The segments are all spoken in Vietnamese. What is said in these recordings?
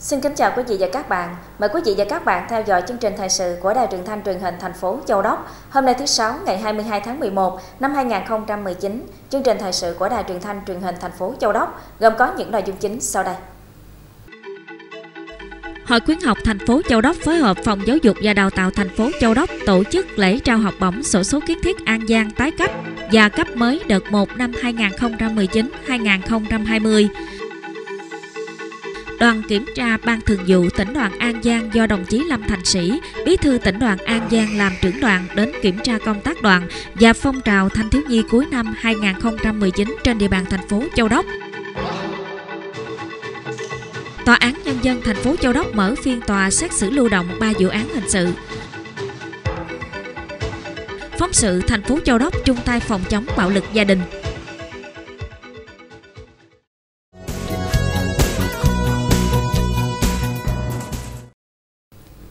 Xin kính chào quý vị và các bạn. Mời quý vị và các bạn theo dõi chương trình thời sự của Đài truyền thanh truyền hình thành phố Châu Đốc. Hôm nay thứ Sáu ngày 22 tháng 11 năm 2019, chương trình thời sự của Đài truyền thanh truyền hình thành phố Châu Đốc gồm có những nội dung chính sau đây. Hội khuyến học thành phố Châu Đốc phối hợp Phòng Giáo dục và Đào tạo thành phố Châu Đốc tổ chức lễ trao học bổng sổ số kiến thiết An Giang tái cấp và cấp mới đợt 1 năm 2019-2020 Đoàn kiểm tra Ban Thường vụ tỉnh đoàn An Giang do đồng chí Lâm Thành Sĩ, bí thư tỉnh đoàn An Giang làm trưởng đoàn đến kiểm tra công tác đoàn và phong trào thanh thiếu nhi cuối năm 2019 trên địa bàn thành phố Châu Đốc. Tòa án Nhân dân thành phố Châu Đốc mở phiên tòa xét xử lưu động 3 vụ án hình sự. Phóng sự thành phố Châu Đốc chung tay phòng chống bạo lực gia đình.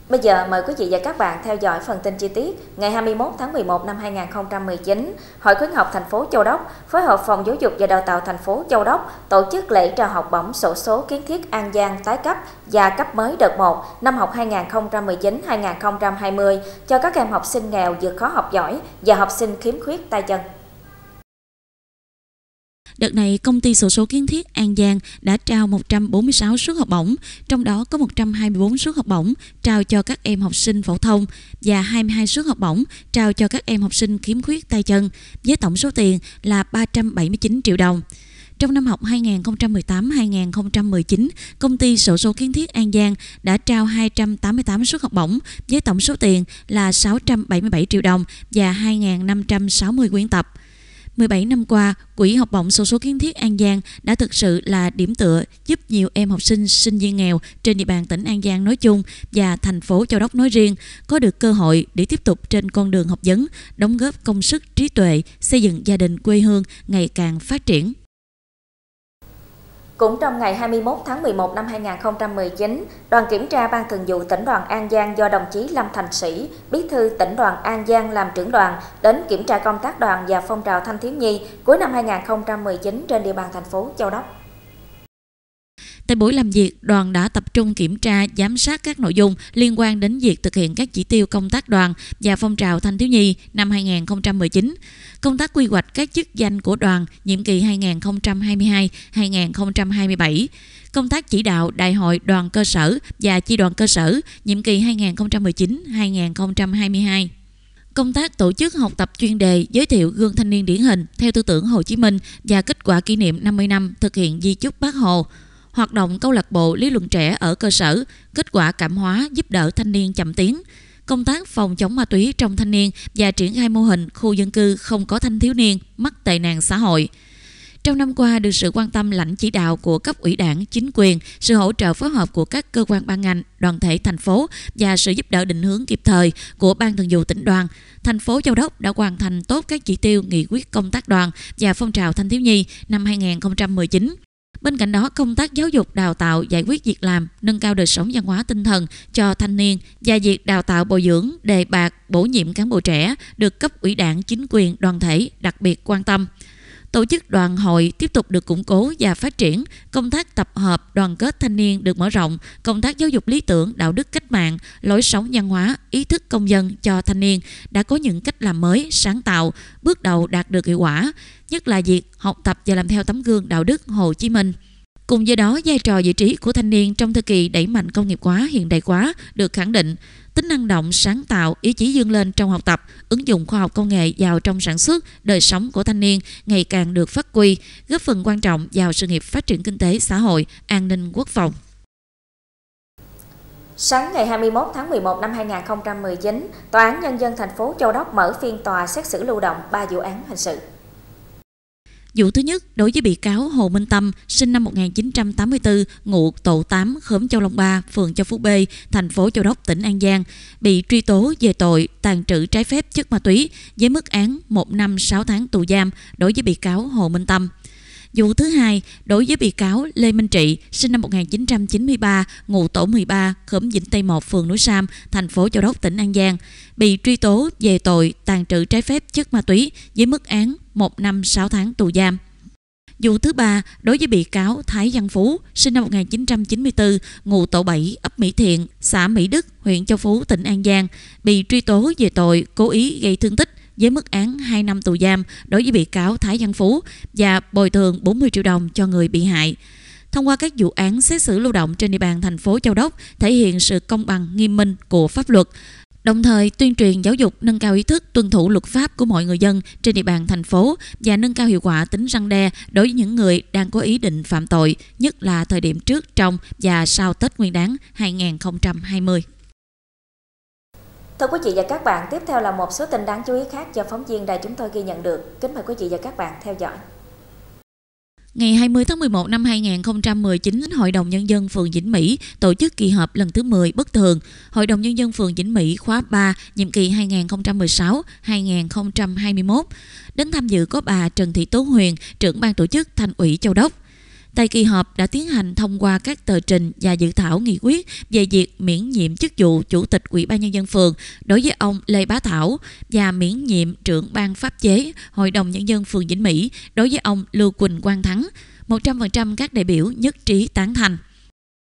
Bây giờ mời quý vị và các bạn theo dõi phần tin chi tiết ngày 21 tháng 11 năm 2019, Hội khuyến học thành phố Châu Đốc phối hợp Phòng Giáo dục và Đào tạo thành phố Châu Đốc tổ chức lễ trao học bổng sổ số kiến thiết An Giang tái cấp và cấp mới đợt 1 năm học 2019-2020 cho các em học sinh nghèo vượt khó học giỏi và học sinh khiếm khuyết tay chân. Đợt này, công ty sổ số kiến thiết An Giang đã trao 146 suất học bổng, trong đó có 124 suất học bổng trao cho các em học sinh phổ thông và 22 suất học bổng trao cho các em học sinh khiếm khuyết tay chân, với tổng số tiền là 379 triệu đồng. Trong năm học 2018-2019, công ty sổ số kiến thiết An Giang đã trao 288 suất học bổng với tổng số tiền là 677 triệu đồng và 2.560 quyển tập. 17 năm qua, Quỹ học bổng số số kiến thiết An Giang đã thực sự là điểm tựa giúp nhiều em học sinh, sinh viên nghèo trên địa bàn tỉnh An Giang nói chung và thành phố Châu Đốc nói riêng có được cơ hội để tiếp tục trên con đường học vấn, đóng góp công sức trí tuệ, xây dựng gia đình quê hương ngày càng phát triển. Cũng trong ngày 21 tháng 11 năm 2019, đoàn kiểm tra Ban Thường vụ tỉnh đoàn An Giang do đồng chí Lâm Thành Sĩ, bí thư tỉnh đoàn An Giang làm trưởng đoàn, đến kiểm tra công tác đoàn và phong trào thanh thiếu nhi cuối năm 2019 trên địa bàn thành phố Châu Đốc. Tại buổi làm việc, đoàn đã tập trung kiểm tra, giám sát các nội dung liên quan đến việc thực hiện các chỉ tiêu công tác đoàn và phong trào thanh thiếu nhi năm 2019, công tác quy hoạch các chức danh của đoàn nhiệm kỳ 2022-2027, công tác chỉ đạo đại hội đoàn cơ sở và chi đoàn cơ sở nhiệm kỳ 2019-2022 công tác tổ chức học tập chuyên đề giới thiệu gương thanh niên điển hình theo tư tưởng Hồ Chí Minh và kết quả kỷ niệm 50 năm thực hiện di chúc Bác Hồ hoạt động câu lạc bộ lý luận trẻ ở cơ sở, kết quả cảm hóa giúp đỡ thanh niên chậm tiến, công tác phòng chống ma túy trong thanh niên và triển khai mô hình khu dân cư không có thanh thiếu niên mắc tệ nạn xã hội. Trong năm qua được sự quan tâm lãnh chỉ đạo của cấp ủy đảng, chính quyền, sự hỗ trợ phối hợp của các cơ quan ban ngành, đoàn thể thành phố và sự giúp đỡ định hướng kịp thời của Ban Thường vụ tỉnh đoàn, thành phố Châu Đốc đã hoàn thành tốt các chỉ tiêu nghị quyết công tác đoàn và phong trào thanh thiếu nhi năm 2019 Bên cạnh đó, công tác giáo dục, đào tạo, giải quyết việc làm, nâng cao đời sống văn hóa tinh thần cho thanh niên và việc đào tạo bồi dưỡng, đề bạc, bổ nhiệm cán bộ trẻ được cấp ủy đảng, chính quyền, đoàn thể đặc biệt quan tâm. Tổ chức đoàn hội tiếp tục được củng cố và phát triển, công tác tập hợp đoàn kết thanh niên được mở rộng, công tác giáo dục lý tưởng, đạo đức cách mạng, lối sống nhân hóa, ý thức công dân cho thanh niên đã có những cách làm mới, sáng tạo, bước đầu đạt được hiệu quả, nhất là việc học tập và làm theo tấm gương đạo đức Hồ Chí Minh. Cùng với đó, vai trò vị trí của thanh niên trong thời kỳ đẩy mạnh công nghiệp hóa hiện đại hóa được khẳng định tính năng động, sáng tạo, ý chí dương lên trong học tập, ứng dụng khoa học công nghệ vào trong sản xuất, đời sống của thanh niên ngày càng được phát huy, góp phần quan trọng vào sự nghiệp phát triển kinh tế xã hội, an ninh quốc phòng. Sáng ngày 21 tháng 11 năm 2019, Tòa án Nhân dân thành phố Châu Đốc mở phiên tòa xét xử lưu động 3 vụ án hình sự. Vụ thứ nhất đối với bị cáo Hồ Minh Tâm, sinh năm 1984, ngụ tổ 8, khóm Châu Long Ba, phường Châu Phú B, thành phố Châu Đốc, tỉnh An Giang, bị truy tố về tội tàn trữ trái phép chất ma túy với mức án 1 năm 6 tháng tù giam đối với bị cáo Hồ Minh Tâm. Vụ thứ hai đối với bị cáo Lê Minh Trị, sinh năm 1993, ngụ tổ 13, khóm Vĩnh Tây 1, phường Núi Sam, thành phố Châu Đốc, tỉnh An Giang, bị truy tố về tội tàn trữ trái phép chất ma túy với mức án 1 năm 6 tháng tù giam. Vụ thứ ba đối với bị cáo Thái Văn Phú, sinh năm 1994, ngụ tổ 7, ấp Mỹ Thiện, xã Mỹ Đức, huyện Châu Phú, tỉnh An Giang, bị truy tố về tội cố ý gây thương tích với mức án 2 năm tù giam đối với bị cáo Thái Văn Phú và bồi thường 40 triệu đồng cho người bị hại. Thông qua các vụ án xét xử lưu động trên địa bàn thành phố Châu Đốc thể hiện sự công bằng, nghiêm minh của pháp luật, đồng thời tuyên truyền giáo dục nâng cao ý thức tuân thủ luật pháp của mọi người dân trên địa bàn thành phố và nâng cao hiệu quả tính răng đe đối với những người đang có ý định phạm tội, nhất là thời điểm trước, trong và sau Tết Nguyên đán 2020. Thưa quý vị và các bạn, tiếp theo là một số tin đáng chú ý khác do phóng viên đài chúng tôi ghi nhận được. Kính mời quý vị và các bạn theo dõi. Ngày 20 tháng 11 năm 2019, Hội đồng Nhân dân phường Vĩnh Mỹ tổ chức kỳ họp lần thứ 10 bất thường. Hội đồng Nhân dân phường Vĩnh Mỹ khóa 3, nhiệm kỳ 2016-2021. Đến tham dự có bà Trần Thị Tố Huyền, trưởng ban tổ chức Thành ủy Châu Đốc, Tại kỳ họp đã tiến hành thông qua các tờ trình và dự thảo nghị quyết về việc miễn nhiệm chức vụ Chủ tịch Ủy ban Nhân dân phường đối với ông Lê Bá Thảo và miễn nhiệm trưởng ban pháp chế Hội đồng Nhân dân phường Vĩnh Mỹ đối với ông Lưu Quỳnh Quang Thắng. 100% các đại biểu nhất trí tán thành.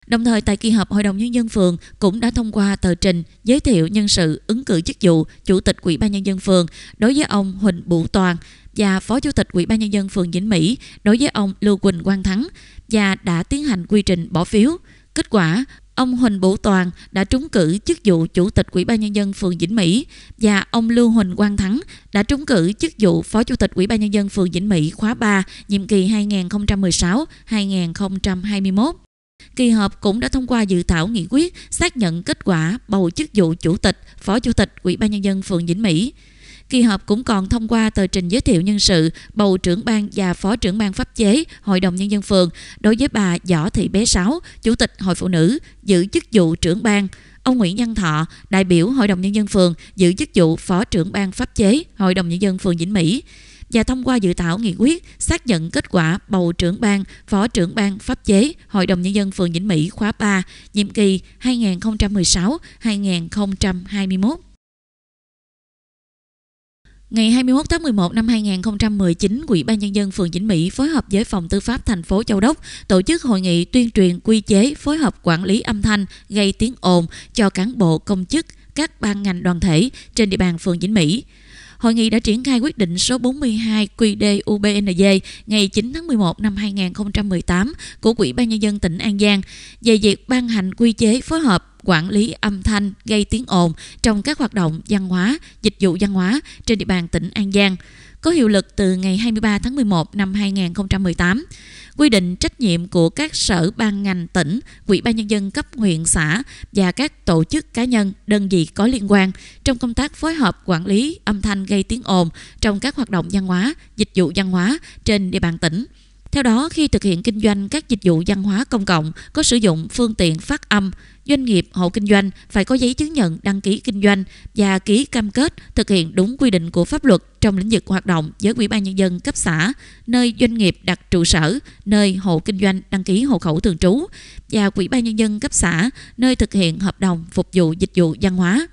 Đồng thời tại kỳ họp Hội đồng Nhân dân phường cũng đã thông qua tờ trình giới thiệu nhân sự ứng cử chức vụ Chủ tịch Ủy ban Nhân dân phường đối với ông Huỳnh Bụ Toàn và Phó Chủ tịch Ủy ban Nhân dân phường Vĩnh Mỹ đối với ông Lưu Quỳnh Quang Thắng và đã tiến hành quy trình bỏ phiếu. Kết quả, ông Huỳnh Bủ Toàn đã trúng cử chức vụ Chủ tịch Ủy ban Nhân dân phường Vĩnh Mỹ và ông Lưu Huỳnh Quang Thắng đã trúng cử chức vụ Phó Chủ tịch Ủy ban Nhân dân phường Vĩnh Mỹ khóa 3 nhiệm kỳ 2016-2021. Kỳ họp cũng đã thông qua dự thảo nghị quyết xác nhận kết quả bầu chức vụ chủ tịch, phó chủ tịch Ủy ban nhân dân phường Vĩnh Mỹ. Kỳ họp cũng còn thông qua tờ trình giới thiệu nhân sự, bầu trưởng ban và phó trưởng ban pháp chế Hội đồng Nhân dân phường đối với bà Võ Thị Bé Sáu, Chủ tịch Hội Phụ Nữ, giữ chức vụ trưởng ban. Ông Nguyễn Văn Thọ, đại biểu Hội đồng Nhân dân phường, giữ chức vụ phó trưởng ban pháp chế Hội đồng Nhân dân phường Vĩnh Mỹ và thông qua dự thảo nghị quyết xác nhận kết quả bầu trưởng ban, phó trưởng ban pháp chế Hội đồng Nhân dân phường Vĩnh Mỹ khóa 3, nhiệm kỳ 2016-2021. Ngày 21 tháng 11 năm 2019, Ủy ban nhân dân phường Vĩnh Mỹ phối hợp với phòng tư pháp thành phố Châu Đốc tổ chức hội nghị tuyên truyền quy chế phối hợp quản lý âm thanh gây tiếng ồn cho cán bộ công chức các ban ngành đoàn thể trên địa bàn phường Vĩnh Mỹ. Hội nghị đã triển khai quyết định số 42 QĐUBND ngày 9 tháng 11 năm 2018 của Ủy ban nhân dân tỉnh An Giang về việc ban hành quy chế phối hợp quản lý âm thanh gây tiếng ồn trong các hoạt động văn hóa, dịch vụ văn hóa trên địa bàn tỉnh An Giang có hiệu lực từ ngày 23 tháng 11 năm 2018 quy định trách nhiệm của các sở ban ngành tỉnh, ủy ban nhân dân cấp huyện xã và các tổ chức cá nhân, đơn vị có liên quan trong công tác phối hợp quản lý âm thanh gây tiếng ồn trong các hoạt động văn hóa, dịch vụ văn hóa trên địa bàn tỉnh. Theo đó, khi thực hiện kinh doanh các dịch vụ văn hóa công cộng có sử dụng phương tiện phát âm, doanh nghiệp hộ kinh doanh phải có giấy chứng nhận đăng ký kinh doanh và ký cam kết thực hiện đúng quy định của pháp luật trong lĩnh vực hoạt động với Ủy ban nhân dân cấp xã, nơi doanh nghiệp đặt trụ sở, nơi hộ kinh doanh đăng ký hộ khẩu thường trú và Ủy ban nhân dân cấp xã, nơi thực hiện hợp đồng phục vụ dịch vụ văn hóa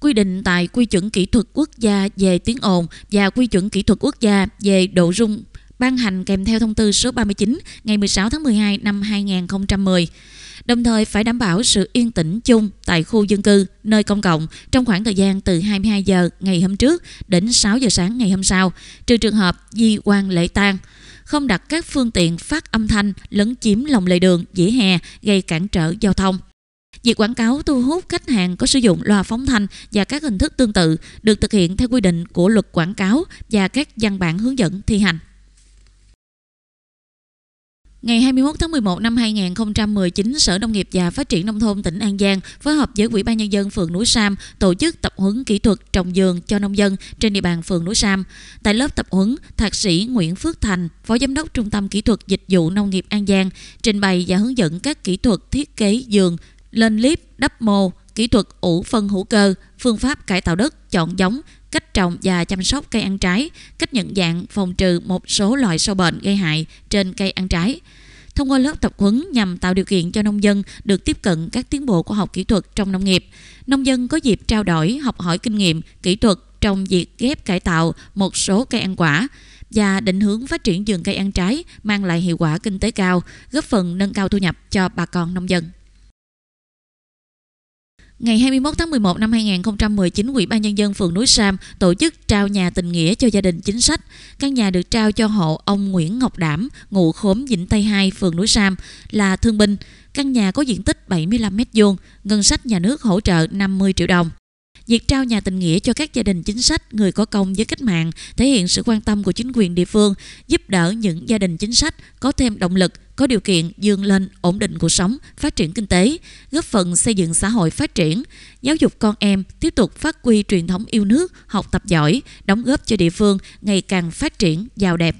quy định tại quy chuẩn kỹ thuật quốc gia về tiếng ồn và quy chuẩn kỹ thuật quốc gia về độ rung ban hành kèm theo thông tư số 39 ngày 16 tháng 12 năm 2010 đồng thời phải đảm bảo sự yên tĩnh chung tại khu dân cư, nơi công cộng trong khoảng thời gian từ 22 giờ ngày hôm trước đến 6 giờ sáng ngày hôm sau, trừ trường hợp di quan lễ tang không đặt các phương tiện phát âm thanh lấn chiếm lòng lề đường, dĩa hè gây cản trở giao thông. Việc quảng cáo thu hút khách hàng có sử dụng loa phóng thanh và các hình thức tương tự được thực hiện theo quy định của luật quảng cáo và các văn bản hướng dẫn thi hành. Ngày 21 tháng 11 năm 2019, Sở Nông nghiệp và Phát triển Nông thôn tỉnh An Giang phối hợp với Ủy ban Nhân dân phường Núi Sam tổ chức tập huấn kỹ thuật trồng dường cho nông dân trên địa bàn phường Núi Sam. Tại lớp tập huấn, Thạc sĩ Nguyễn Phước Thành, Phó Giám đốc Trung tâm Kỹ thuật Dịch vụ Nông nghiệp An Giang, trình bày và hướng dẫn các kỹ thuật thiết kế dường, lên clip, đắp mô, kỹ thuật ủ phân hữu cơ, phương pháp cải tạo đất, chọn giống, cách trồng và chăm sóc cây ăn trái, cách nhận dạng phòng trừ một số loại sâu bệnh gây hại trên cây ăn trái. Thông qua lớp tập huấn nhằm tạo điều kiện cho nông dân được tiếp cận các tiến bộ khoa học kỹ thuật trong nông nghiệp, nông dân có dịp trao đổi, học hỏi kinh nghiệm, kỹ thuật trong việc ghép cải tạo một số cây ăn quả và định hướng phát triển vườn cây ăn trái mang lại hiệu quả kinh tế cao, góp phần nâng cao thu nhập cho bà con nông dân. Ngày 21 tháng 11 năm 2019, Ủy ban Nhân dân phường Núi Sam tổ chức trao nhà tình nghĩa cho gia đình chính sách. Căn nhà được trao cho hộ ông Nguyễn Ngọc Đảm, ngụ khóm Vĩnh Tây 2, phường Núi Sam, là thương binh. Căn nhà có diện tích 75 m2, ngân sách nhà nước hỗ trợ 50 triệu đồng. Việc trao nhà tình nghĩa cho các gia đình chính sách, người có công với cách mạng thể hiện sự quan tâm của chính quyền địa phương, giúp đỡ những gia đình chính sách có thêm động lực, có điều kiện dương lên ổn định cuộc sống, phát triển kinh tế, góp phần xây dựng xã hội phát triển, giáo dục con em tiếp tục phát huy truyền thống yêu nước, học tập giỏi, đóng góp cho địa phương ngày càng phát triển giàu đẹp.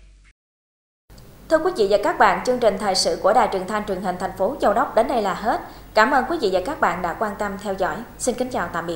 Thưa quý vị và các bạn, chương trình thời sự của Đài Truyền thanh Truyền hình thành phố Châu Đốc đến đây là hết. Cảm ơn quý vị và các bạn đã quan tâm theo dõi. Xin kính chào tạm biệt.